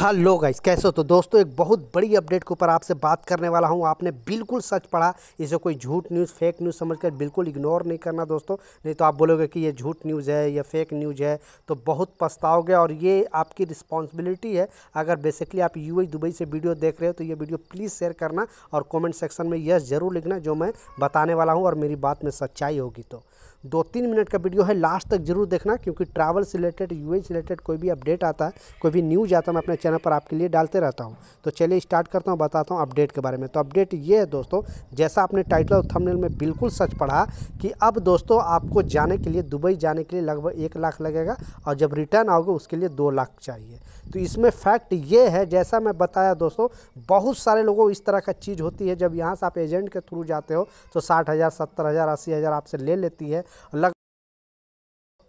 hello guys कैसे हो तो दोस्तों एक बहुत बड़ी अपडेट के ऊपर आपसे बात करने वाला हूँ आपने बिल्कुल सच पढ़ा इसे कोई झूठ न्यूज़ फेक न्यूज़ समझकर बिल्कुल इग्नोर नहीं करना दोस्तों नहीं तो आप बोलोगे कि ये झूठ न्यूज़ है या फेक न्यूज़ है तो बहुत पछताओगे और ये आपकी रिस्पॉन्सिबिलिटी है अगर बेसिकली आप यू e दुबई से वीडियो देख रहे हो तो ये वीडियो प्लीज़ शेयर करना और कॉमेंट सेक्शन में यस ज़रूर लिखना जो मैं बताने वाला हूँ और मेरी बात में सच्चाई होगी तो दो तीन मिनट का वीडियो है लास्ट तक जरूर देखना क्योंकि ट्रैवल से रिलेटेड से रिलेटेड कोई भी अपडेट आता है कोई भी न्यूज आता है मैं अपने चैनल पर आपके लिए डालते रहता हूँ तो चलिए स्टार्ट करता हूँ बताता हूँ अपडेट के बारे में तो अपडेट ये है दोस्तों जैसा आपने टाइटल और थमनेल में बिल्कुल सच पढ़ा कि अब दोस्तों आपको जाने के लिए दुबई जाने के लिए लगभग एक लाख लगेगा और जब रिटर्न आओगे उसके लिए दो लाख चाहिए तो इसमें फैक्ट ये है जैसा मैं बताया दोस्तों बहुत सारे लोगों इस तरह का चीज़ होती है जब यहाँ से आप एजेंट के थ्रू जाते हो तो साठ हज़ार सत्तर हज़ार अस्सी हज़ार आपसे ले लेती है लग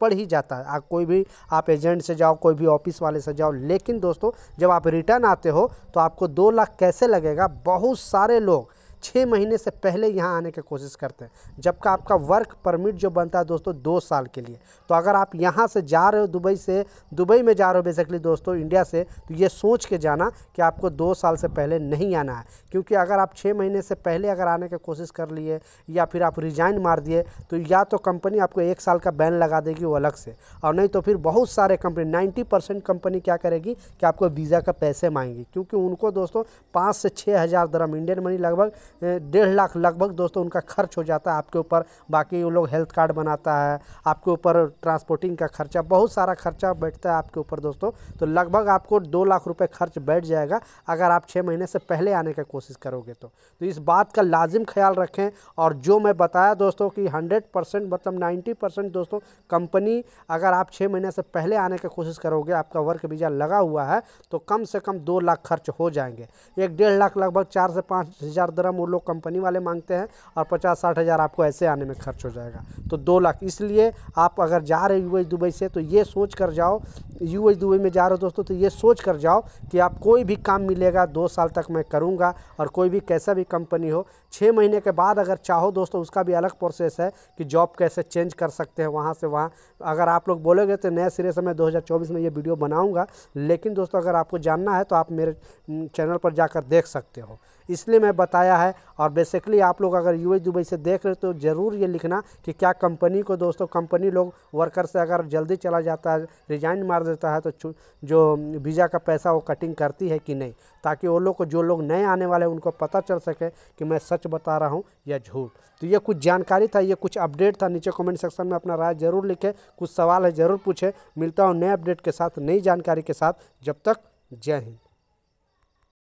पड़ ही जाता है आप कोई भी आप एजेंट से जाओ कोई भी ऑफिस वाले से जाओ लेकिन दोस्तों जब आप रिटर्न आते हो तो आपको दो लाख कैसे लगेगा बहुत सारे लोग छः महीने से पहले यहाँ आने की कोशिश करते हैं जबकि आपका वर्क परमिट जो बनता है दोस्तों दो साल के लिए तो अगर आप यहाँ से जा रहे हो दुबई से दुबई में जा रहे हो बेसिकली दोस्तों इंडिया से तो ये सोच के जाना कि आपको दो साल से पहले नहीं आना है क्योंकि अगर आप छः महीने से पहले अगर आने की कोशिश कर लिए या फिर आप रिजाइन मार दिए तो या तो कंपनी आपको एक साल का बैन लगा देगी वो अलग से और नहीं तो फिर बहुत सारे कंपनी नाइन्टी परसेंट कंपनी क्या करेगी कि आपको वीज़ा का पैसे मांगेगी क्योंकि उनको दोस्तों पाँच से छः हज़ार दरम इंडियन मनी लगभग डेढ़ लाख लगभग दोस्तों उनका खर्च हो जाता है आपके ऊपर बाकी वो लोग हेल्थ कार्ड बनाता है आपके ऊपर ट्रांसपोर्टिंग का खर्चा बहुत सारा खर्चा बैठता है आपके ऊपर दोस्तों तो लगभग आपको दो लाख रुपये खर्च बैठ जाएगा अगर आप छः महीने से पहले आने का कोशिश करोगे तो, तो इस बात का लाजिम ख्याल रखें और जो मैं बताया दोस्तों कि हंड्रेड परसेंट मतलब नाइन्टी परसेंट दोस्तों कंपनी अगर आप छः महीने से पहले आने का कोशिश करोगे आपका वर्क वीज़ा लगा हुआ है तो कम से कम दो लाख खर्च हो जाएंगे एक डेढ़ लाख लगभग चार से पाँच हज़ार दरम वो लोग कंपनी वाले मांगते हैं और पचास साठ हज़ार आपको ऐसे आने में खर्च हो जाएगा तो दो लाख इसलिए आप अगर जा रहे यू दुबई से तो ये सोच कर जाओ यू दुबई में जा रहे हो दोस्तों तो ये सोच कर जाओ कि आप कोई भी काम मिलेगा दो साल तक मैं करूँगा और कोई भी कैसा भी कंपनी हो छः महीने के बाद अगर चाहो दोस्तों उसका भी अलग प्रोसेस है कि जॉब कैसे चेंज कर सकते हैं वहाँ से वहाँ अगर आप लोग बोलोगे तो नए सिरे से मैं दो में ये वीडियो बनाऊँगा लेकिन दोस्तों अगर आपको जानना है तो आप मेरे चैनल पर जाकर देख सकते हो इसलिए मैं बताया है और बेसिकली आप लोग अगर यू e दुबई से देख रहे हो तो ज़रूर ये लिखना कि क्या कंपनी को दोस्तों कंपनी लोग वर्कर से अगर जल्दी चला जाता है रिजाइन मार देता है तो जो वीज़ा का पैसा वो कटिंग करती है कि नहीं ताकि वो लोग को जो लोग नए आने वाले हैं उनको पता चल सके कि मैं सच बता रहा हूँ या झूठ तो ये कुछ जानकारी था ये कुछ अपडेट था नीचे कमेंट सेक्शन में अपना राय ज़रूर लिखें कुछ सवाल है ज़रूर पूछें मिलता हूँ नए अपडेट के साथ नई जानकारी के साथ जब तक जय हिंद